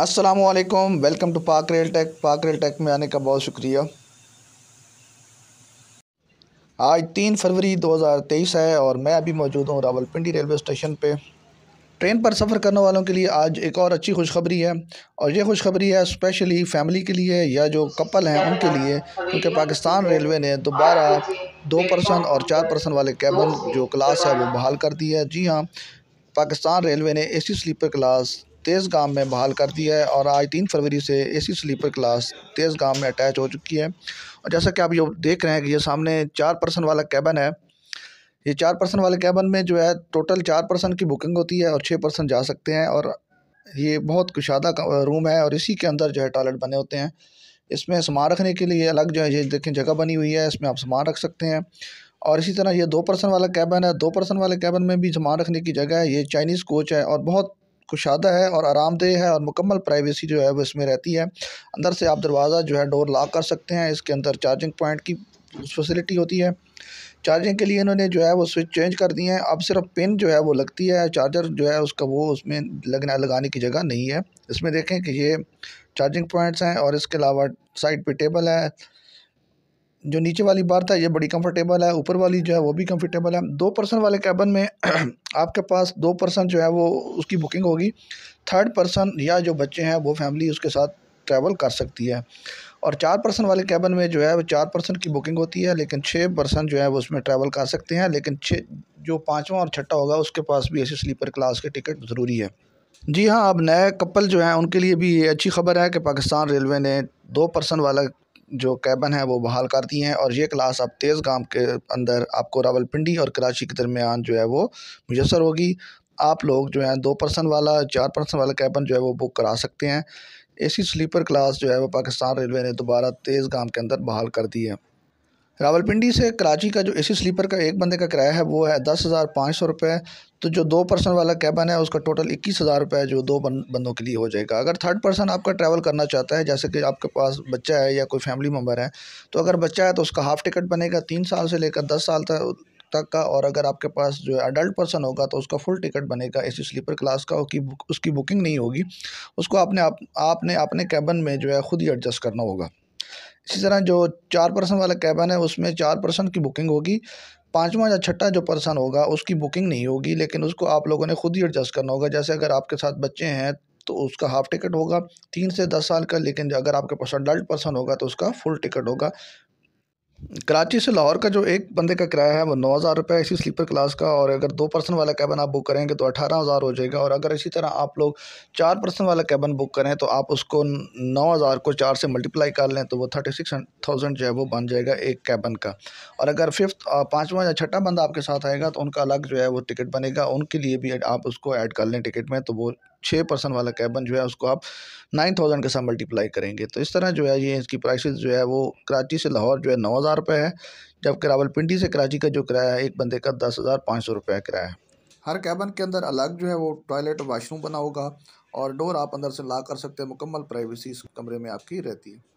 अस्सलाम welcome to Pak rail tech Pak rail tech में आने का बहुत शुक्रिया आज तीन फरवरी 2023 है और मैं अभी मौजूद हूँ रावलपिंडी रेलवे स्टेशन पे ट्रेन पर सफ़र करने वालों के लिए आज एक और अच्छी खुशखबरी है और ये खुशखबरी है स्पेशली फैमिली के लिए या जो कपल हैं उनके लिए क्योंकि पाकिस्तान रेलवे ने दोबारा दो पर्सन और चार पर्सन वाले कैबन जो क्लास है वो बहाल कर दी है जी हाँ पाकिस्तान रेलवे ने एसी स्लीपर क्लास तेज़ गांव में बहाल कर दिया है और आज तीन फरवरी से एसी स्लीपर क्लास तेज़ गांव में अटैच हो चुकी है और जैसा कि आप ये देख रहे हैं कि ये सामने चार पर्सन वाला कैबन है ये चार पर्सन वाले कैबन में जो है टोटल चार पर्सन की बुकिंग होती है और छः पर्सन जा सकते हैं और ये बहुत कुशादा रूम है और इसी के अंदर जो है टॉयलेट बने होते हैं इसमें सामान रखने के लिए अलग जो है ये देखें जगह बनी हुई है इसमें आप सामान रख सकते हैं और इसी तरह ये दो पर्सन वाला कैबन है दो पर्सन वाले कैबन में भी सामान रखने की जगह है ये चाइनीज़ कोच है और बहुत कुशादा है और आरामदेह है और मुकम्मल प्राइवेसी जो है वो इसमें रहती है अंदर से आप दरवाज़ा जो है डोर लॉक कर सकते हैं इसके अंदर चार्जिंग पॉइंट की फैसिलिटी होती है चार्जिंग के लिए इन्होंने जो है वो स्विच चेंज कर दिए हैं अब सिर्फ पिन जो है वो लगती है चार्जर जो है उसका वो उसमें लगना लगाने की जगह नहीं है इसमें देखें कि ये चार्जिंग पॉइंट्स हैं और इसके अलावा साइड पे टेबल है जो नीचे वाली बार था ये बड़ी कंफर्टेबल है ऊपर वाली जो है वो भी कंफर्टेबल है दो पर्सन वाले कैबन में आपके पास दो पर्सन जो है वो उसकी बुकिंग होगी थर्ड पर्सन या जो बच्चे हैं वो फैमिली उसके साथ ट्रैवल कर सकती है और चार पर्सन वाले कैबन में जो है वो चार पर्सन की बुकिंग होती है लेकिन छः पर्सन जो है वो उसमें ट्रैवल कर सकते हैं लेकिन छः जो पाँचवा और छठा होगा उसके पास भी ऐसी स्लीपर क्लास के टिकट ज़रूरी है जी हाँ अब नए कपल जो हैं उनके लिए भी ये अच्छी खबर है कि पाकिस्तान रेलवे ने दो पर्सन वाला जो कैबन है वो बहाल कर दिए हैं और ये क्लास अब तेज़ गांव के अंदर आपको रावलपिंडी और कराची के दरमियान जो है वो मुयसर होगी आप लोग जो है दो पर्सन वाला चार पर्सन वाला कैबन जो है वो बुक करा सकते हैं ऐसी स्लीपर क्लास जो है वो पाकिस्तान रेलवे ने दोबारा तेज़ गांव के अंदर बहाल कर दी है रावलपिंडी से कराची का जो ए स्लीपर का एक बंदे का किराया है वो है दस हज़ार पाँच सौ रुपये तो जो दो पर्सन वाला कैबन है उसका टोटल इक्कीस हज़ार रुपये जो दो बंदों के लिए हो जाएगा अगर थर्ड पर्सन आपका ट्रैवल करना चाहता है जैसे कि आपके पास बच्चा है या कोई फैमिली मेम्बर है तो अगर बच्चा है तो उसका हाफ़ टिकट बनेगा तीन साल से लेकर दस साल तक तक का और अगर आपके पास जो है अडल्ट पर्सन होगा तो उसका फुल टिकट बनेगा ए स्लीपर क्लास का उसकी उसकी बुकिंग नहीं होगी उसको आपने आप, आपने अपने कैबन में जो है ख़ुद ही एडजस्ट करना होगा इसी तरह जो चार पर्सन वाला कैबन है उसमें चार पर्सन की बुकिंग होगी पाँचवा या छठा जो पर्सन होगा उसकी बुकिंग नहीं होगी लेकिन उसको आप लोगों ने ख़ुद ही एडजस्ट करना होगा जैसे अगर आपके साथ बच्चे हैं तो उसका हाफ़ टिकट होगा तीन से दस साल का लेकिन अगर आपके पास अडल्ट पर्सन होगा तो उसका फुल टिकट होगा कराची से लाहौर का जो एक बंदे का किराया है वो नौ हज़ार रुपये इसी स्लीपर क्लास का और अगर दो पर्सन वाला कैबन आप बुक करेंगे तो अठारह हज़ार हो जाएगा और अगर इसी तरह आप लोग चार पर्सन वाला कैबन बुक करें तो आप उसको नौ हज़ार को चार से मल्टीप्लाई कर लें तो वो थर्टी सिक्स थाउजेंड जो है वो बन जाएगा एक कैबन का और अगर फिफ्थ पाँचवा या छठा बंदा आपके साथ आएगा तो उनका अलग जो है वो टिकट बनेगा उनके लिए भी आप उसको ऐड कर लें टिकट में तो वो छः पर्सन वाला कैबन जो है उसको आप नाइन थाउजेंड के साथ मल्टीप्लाई करेंगे तो इस तरह जो है ये इसकी प्राइसेस जो है वो कराची से लाहौर जो है नौ हज़ार हज़ार रुपये है जबकि रावलपिंडी से कराची का जो किराया है एक बंदे का दस हज़ार पाँच सौ रुपये किराया है हर कैबन के अंदर अलग जो है वो टॉयलेट वाशरूम बना होगा और डोर आप अंदर से ला कर सकते हैं मुकम्मल प्राइवेसी इस कमरे में आपकी रहती है